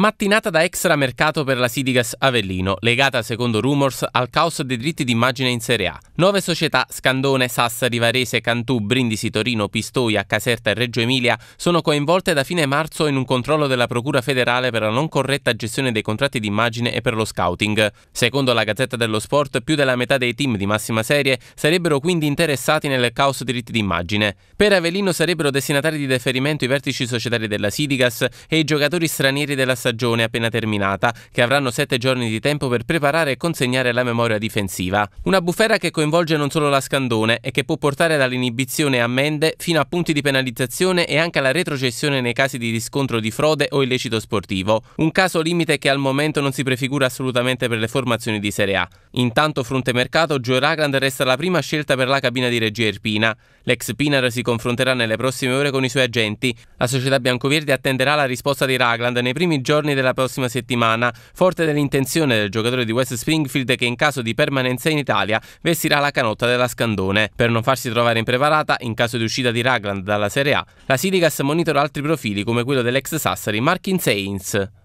Mattinata da extramercato per la Sidigas Avellino, legata secondo rumors al caos dei diritti d'immagine in Serie A. Nove società, Scandone, Sassari, Varese, Cantù, Brindisi, Torino, Pistoia, Caserta e Reggio Emilia, sono coinvolte da fine marzo in un controllo della Procura federale per la non corretta gestione dei contratti d'immagine e per lo scouting. Secondo la Gazzetta dello Sport, più della metà dei team di massima serie sarebbero quindi interessati nel caos dei diritti d'immagine. Per Avellino sarebbero destinatari di deferimento i vertici societari della Sidigas e i giocatori stranieri della stagione stagione appena terminata, che avranno sette giorni di tempo per preparare e consegnare la memoria difensiva. Una bufera che coinvolge non solo la Scandone e che può portare dall'inibizione a mende fino a punti di penalizzazione e anche alla retrocessione nei casi di riscontro di frode o illecito sportivo. Un caso limite che al momento non si prefigura assolutamente per le formazioni di Serie A. Intanto fronte mercato, Joe Ragland resta la prima scelta per la cabina di regia Irpina. L'ex Pinar si confronterà nelle prossime ore con i suoi agenti. La società biancoverde attenderà la risposta di Ragland nei primi giorni giorni della prossima settimana, forte dell'intenzione del giocatore di West Springfield che in caso di permanenza in Italia vestirà la canotta della Scandone. Per non farsi trovare impreparata, in caso di uscita di Ragland dalla Serie A, la Siligas monitora altri profili come quello dell'ex Sassari Markin Sainz.